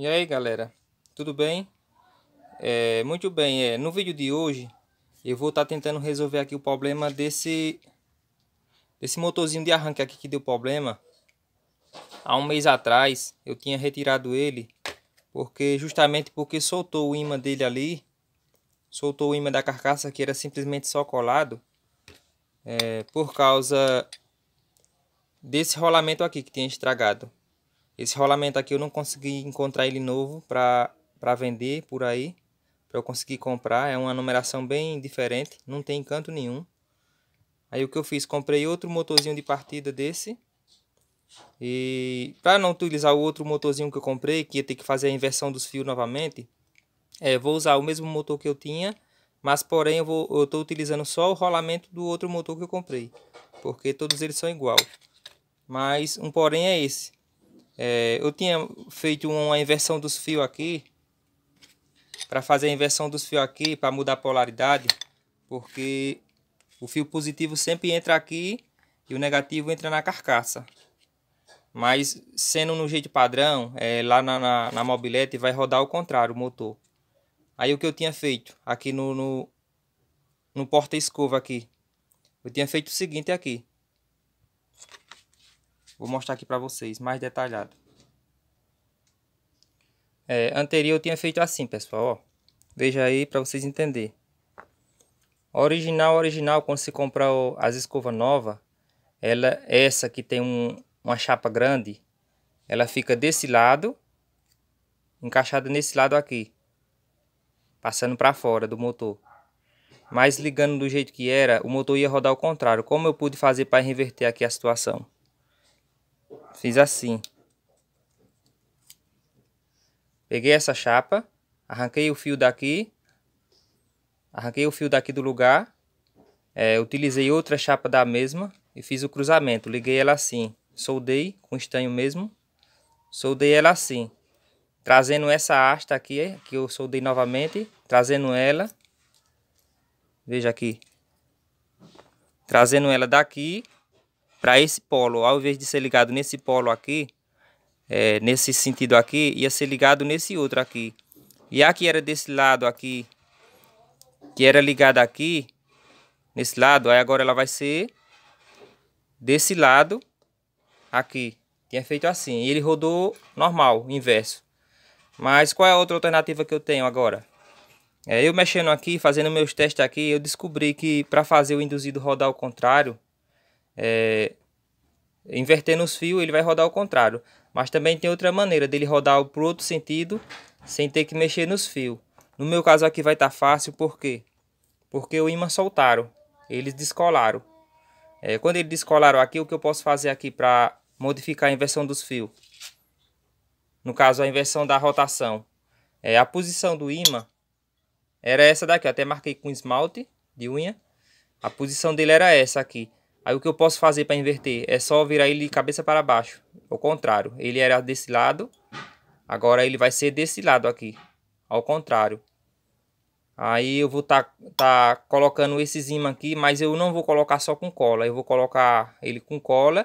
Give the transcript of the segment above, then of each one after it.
E aí galera, tudo bem? É, muito bem, é, no vídeo de hoje eu vou estar tá tentando resolver aqui o problema desse, desse motorzinho de arranque aqui que deu problema. Há um mês atrás eu tinha retirado ele, porque justamente porque soltou o imã dele ali, soltou o imã da carcaça que era simplesmente só colado, é, por causa desse rolamento aqui que tinha estragado. Esse rolamento aqui eu não consegui encontrar ele novo para vender por aí. Para eu conseguir comprar. É uma numeração bem diferente. Não tem encanto nenhum. Aí o que eu fiz? Comprei outro motorzinho de partida desse. E para não utilizar o outro motorzinho que eu comprei, que ia ter que fazer a inversão dos fios novamente, é, vou usar o mesmo motor que eu tinha, mas porém eu estou utilizando só o rolamento do outro motor que eu comprei, porque todos eles são igual. Mas um porém é esse, é, eu tinha feito uma inversão dos fios aqui. Para fazer a inversão dos fios aqui, para mudar a polaridade. Porque o fio positivo sempre entra aqui e o negativo entra na carcaça. Mas sendo no jeito padrão, é, lá na, na, na mobilete vai rodar ao contrário o motor. Aí o que eu tinha feito aqui no, no, no porta-escova aqui. Eu tinha feito o seguinte aqui. Vou mostrar aqui para vocês, mais detalhado. É, anterior eu tinha feito assim, pessoal, ó. Veja aí para vocês entenderem. Original, original, quando se comprar as escovas nova, ela, essa que tem um, uma chapa grande, ela fica desse lado, encaixada nesse lado aqui, passando para fora do motor. Mas ligando do jeito que era, o motor ia rodar ao contrário. Como eu pude fazer para reverter aqui a situação? Fiz assim. Peguei essa chapa, arranquei o fio daqui, arranquei o fio daqui do lugar, é, utilizei outra chapa da mesma e fiz o cruzamento. Liguei ela assim, soldei com estanho mesmo, soldei ela assim. Trazendo essa haste aqui, é, que eu soldei novamente, trazendo ela, veja aqui, trazendo ela daqui para esse polo, ao invés de ser ligado nesse polo aqui, é, nesse sentido aqui, ia ser ligado nesse outro aqui. E a que era desse lado aqui, que era ligada aqui, nesse lado, aí agora ela vai ser desse lado aqui. Tinha feito assim. E ele rodou normal, inverso. Mas qual é a outra alternativa que eu tenho agora? É, eu mexendo aqui, fazendo meus testes aqui, eu descobri que para fazer o induzido rodar ao contrário, é, invertendo os fios, ele vai rodar ao contrário. Mas também tem outra maneira dele rodar para o outro sentido, sem ter que mexer nos fios. No meu caso aqui vai estar tá fácil, por quê? Porque o imã soltaram, eles descolaram. É, quando eles descolaram aqui, o que eu posso fazer aqui para modificar a inversão dos fios? No caso, a inversão da rotação. É, a posição do imã era essa daqui, eu até marquei com esmalte de unha. A posição dele era essa aqui. Aí o que eu posso fazer para inverter? É só virar ele de cabeça para baixo. Ao é contrário, ele era desse lado, agora ele vai ser desse lado aqui. Ao contrário. Aí eu vou estar tá, tá colocando esses ímãs aqui, mas eu não vou colocar só com cola. Eu vou colocar ele com cola,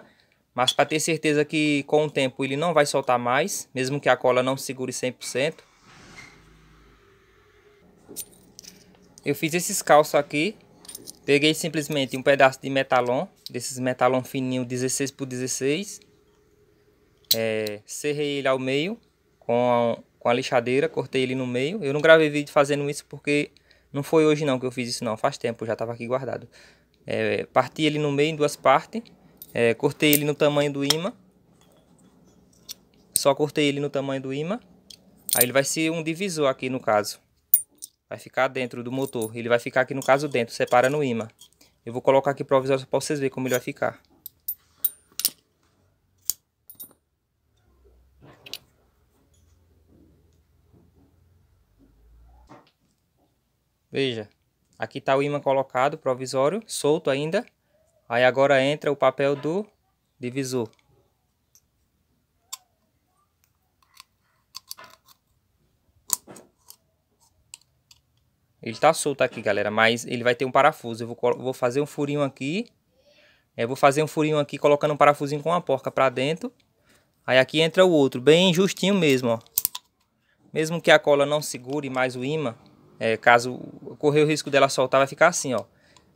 mas para ter certeza que com o tempo ele não vai soltar mais, mesmo que a cola não segure 100%. Eu fiz esses calços aqui, Peguei simplesmente um pedaço de metalon, desses metalon fininho 16 por 16. É, serrei ele ao meio com a, com a lixadeira, cortei ele no meio. Eu não gravei vídeo fazendo isso porque não foi hoje não que eu fiz isso não, faz tempo, já estava aqui guardado. É, parti ele no meio em duas partes, é, cortei ele no tamanho do imã. Só cortei ele no tamanho do imã. Aí ele vai ser um divisor aqui no caso. Vai ficar dentro do motor. Ele vai ficar aqui, no caso, dentro, separando o imã. Eu vou colocar aqui provisório para vocês verem como ele vai ficar. Veja, aqui está o imã colocado, provisório, solto ainda. Aí agora entra o papel do divisor. Ele tá solto aqui, galera, mas ele vai ter um parafuso. Eu vou, vou fazer um furinho aqui. Eu é, vou fazer um furinho aqui colocando um parafusinho com uma porca pra dentro. Aí aqui entra o outro, bem justinho mesmo, ó. Mesmo que a cola não segure mais o imã, é, caso correr o risco dela soltar, vai ficar assim, ó.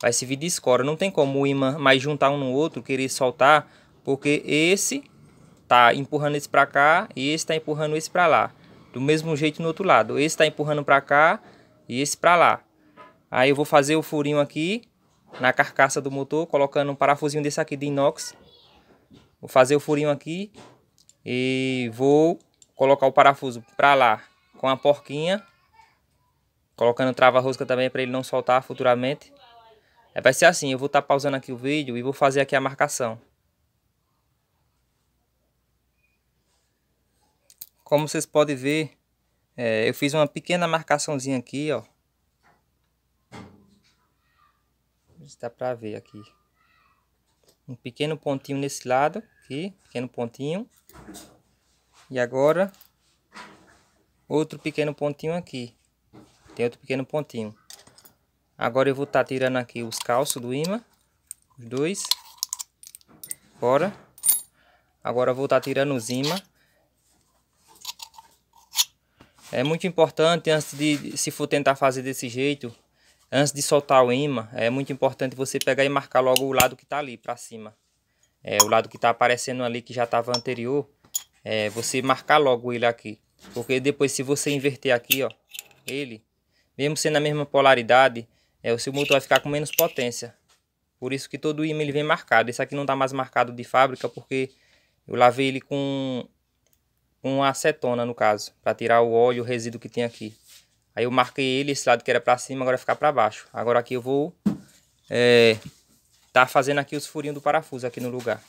Vai servir de escora. Não tem como o imã mais juntar um no outro, querer soltar, porque esse tá empurrando esse para cá e esse está empurrando esse para lá. Do mesmo jeito no outro lado. Esse está empurrando para cá e esse para lá. Aí eu vou fazer o furinho aqui na carcaça do motor, colocando um parafusinho desse aqui de inox. Vou fazer o furinho aqui e vou colocar o parafuso para lá com a porquinha. Colocando trava-rosca também para ele não soltar futuramente. É, vai ser assim, eu vou estar tá pausando aqui o vídeo e vou fazer aqui a marcação. Como vocês podem ver, é, eu fiz uma pequena marcaçãozinha aqui, ó. dá pra ver aqui. Um pequeno pontinho nesse lado, aqui, pequeno pontinho. E agora, outro pequeno pontinho aqui. Tem outro pequeno pontinho. Agora eu vou estar tá tirando aqui os calços do imã. Os dois. Fora. Agora eu vou estar tá tirando os imãs é muito importante antes de se for tentar fazer desse jeito, antes de soltar o imã, é muito importante você pegar e marcar logo o lado que está ali para cima. É, o lado que está aparecendo ali que já estava anterior, é, você marcar logo ele aqui. Porque depois se você inverter aqui, ó, ele, mesmo sendo a mesma polaridade, é, o seu motor vai ficar com menos potência. Por isso que todo imã ele vem marcado. Esse aqui não está mais marcado de fábrica porque eu lavei ele com uma acetona, no caso, para tirar o óleo, o resíduo que tem aqui. Aí eu marquei ele, esse lado que era para cima, agora ficar para baixo. Agora aqui eu vou é, tá fazendo aqui os furinhos do parafuso aqui no lugar.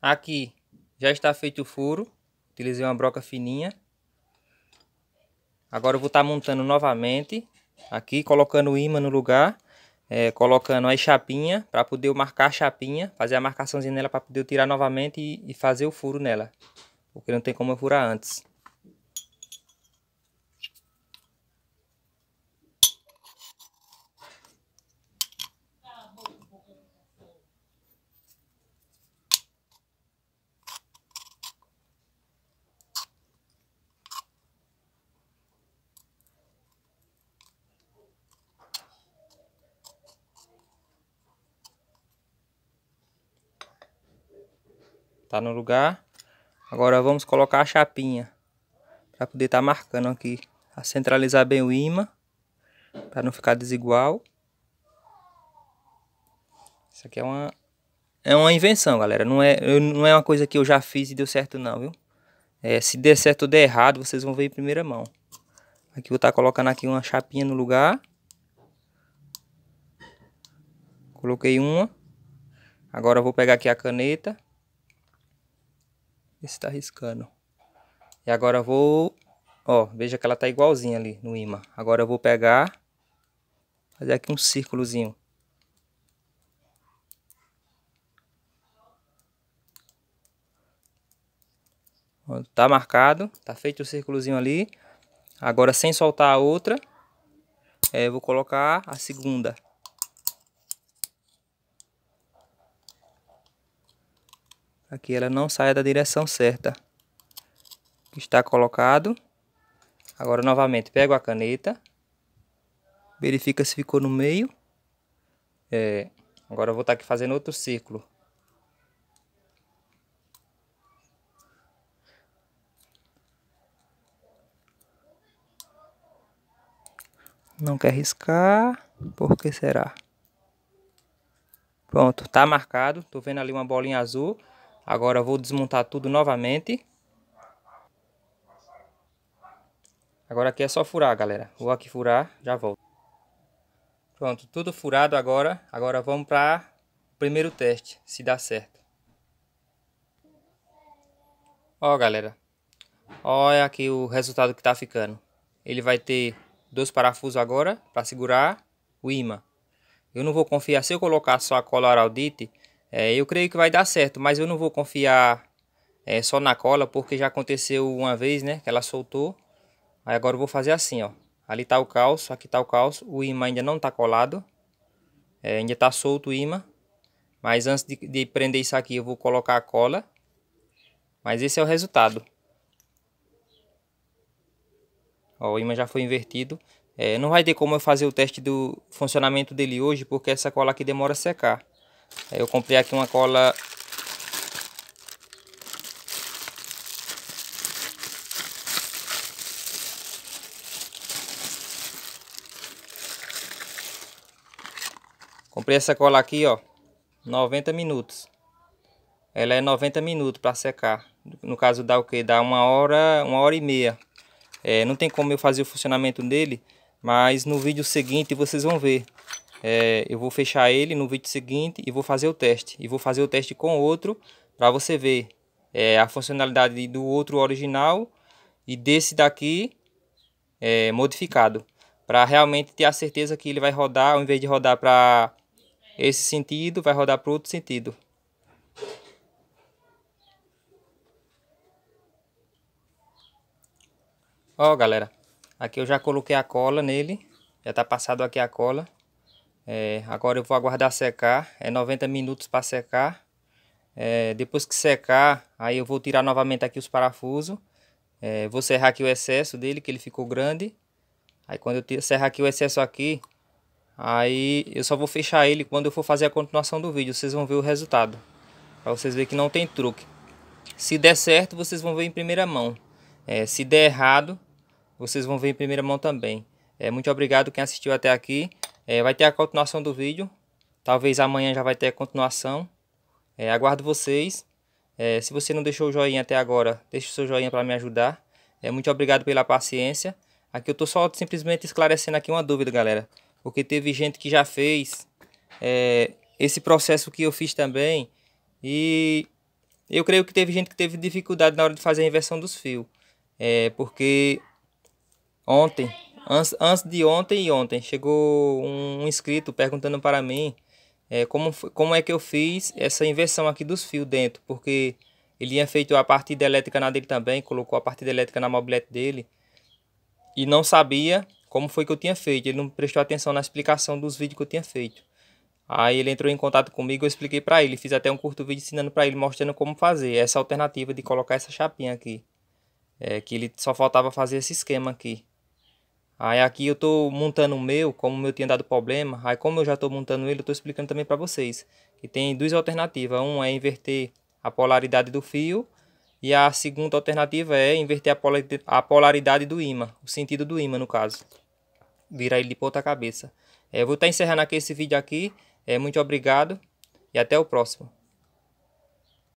Aqui já está feito o furo, utilizei uma broca fininha. Agora eu vou estar tá montando novamente aqui, colocando o imã no lugar é, colocando a chapinha para poder marcar a chapinha, fazer a marcaçãozinha nela para poder tirar novamente e, e fazer o furo nela, porque não tem como eu furar antes. Tá no lugar. Agora vamos colocar a chapinha. Para poder estar tá marcando aqui. A centralizar bem o imã. Para não ficar desigual. Isso aqui é uma... É uma invenção, galera. Não é, não é uma coisa que eu já fiz e deu certo não, viu? É, se der certo ou der errado, vocês vão ver em primeira mão. Aqui vou estar tá colocando aqui uma chapinha no lugar. Coloquei uma. Agora vou pegar aqui a caneta. Vê tá riscando. E agora eu vou... Ó, veja que ela tá igualzinha ali no imã. Agora eu vou pegar... Fazer aqui um círculozinho. Ó, tá marcado. Tá feito o círculozinho ali. Agora, sem soltar a outra, é, eu vou colocar a segunda. aqui ela não saia da direção certa está colocado. Agora novamente pego a caneta, verifica se ficou no meio. É, agora eu vou estar aqui fazendo outro círculo. Não quer riscar, por que será? Pronto, tá marcado. Tô vendo ali uma bolinha azul. Agora vou desmontar tudo novamente. Agora aqui é só furar, galera. Vou aqui furar, já volto. Pronto, tudo furado agora. Agora vamos para o primeiro teste, se dá certo. Ó, galera. Olha é aqui o resultado que tá ficando. Ele vai ter dois parafusos agora para segurar o imã. Eu não vou confiar, se eu colocar só a cola araldite, é, eu creio que vai dar certo, mas eu não vou confiar é, só na cola, porque já aconteceu uma vez, né? Que ela soltou. Aí agora eu vou fazer assim, ó. Ali tá o calço, aqui tá o calço. O imã ainda não tá colado. É, ainda tá solto o imã. Mas antes de, de prender isso aqui, eu vou colocar a cola. Mas esse é o resultado. Ó, o imã já foi invertido. É, não vai ter como eu fazer o teste do funcionamento dele hoje, porque essa cola aqui demora a secar. Aí eu comprei aqui uma cola Comprei essa cola aqui, ó, 90 minutos. Ela é 90 minutos para secar. No caso dá o que? Dá uma hora, uma hora e meia. É, não tem como eu fazer o funcionamento dele, mas no vídeo seguinte vocês vão ver. É, eu vou fechar ele no vídeo seguinte e vou fazer o teste. E vou fazer o teste com outro para você ver é, a funcionalidade do outro original e desse daqui é, modificado. Para realmente ter a certeza que ele vai rodar, ao invés de rodar para esse sentido, vai rodar para outro sentido. Ó galera, aqui eu já coloquei a cola nele, já tá passado aqui a cola. É, agora eu vou aguardar secar, é 90 minutos para secar. É, depois que secar, aí eu vou tirar novamente aqui os parafusos. É, vou serrar aqui o excesso dele, que ele ficou grande. Aí quando eu serrar aqui o excesso aqui, aí eu só vou fechar ele quando eu for fazer a continuação do vídeo. Vocês vão ver o resultado, para vocês verem que não tem truque. Se der certo, vocês vão ver em primeira mão. É, se der errado, vocês vão ver em primeira mão também. É, muito obrigado quem assistiu até aqui. É, vai ter a continuação do vídeo. Talvez amanhã já vai ter a continuação. É, aguardo vocês. É, se você não deixou o joinha até agora, deixe o seu joinha para me ajudar. É, muito obrigado pela paciência. Aqui eu estou só simplesmente esclarecendo aqui uma dúvida, galera. Porque teve gente que já fez é, esse processo que eu fiz também. E eu creio que teve gente que teve dificuldade na hora de fazer a inversão dos fios. É, porque ontem Antes, antes de ontem e ontem, chegou um inscrito perguntando para mim é, como, como é que eu fiz essa inversão aqui dos fios dentro, porque ele tinha feito a partida elétrica na dele também, colocou a partida elétrica na mobilete dele e não sabia como foi que eu tinha feito, ele não prestou atenção na explicação dos vídeos que eu tinha feito. Aí ele entrou em contato comigo, eu expliquei para ele, fiz até um curto vídeo ensinando para ele, mostrando como fazer essa alternativa de colocar essa chapinha aqui. É, que ele só faltava fazer esse esquema aqui. Aí aqui eu estou montando o meu, como o meu tinha dado problema, aí como eu já estou montando ele, eu estou explicando também para vocês. Que tem duas alternativas, uma é inverter a polaridade do fio, e a segunda alternativa é inverter a polaridade do ímã, o sentido do ímã no caso. Virar ele de ponta cabeça. É, vou estar tá encerrando aqui esse vídeo aqui, é, muito obrigado e até o próximo.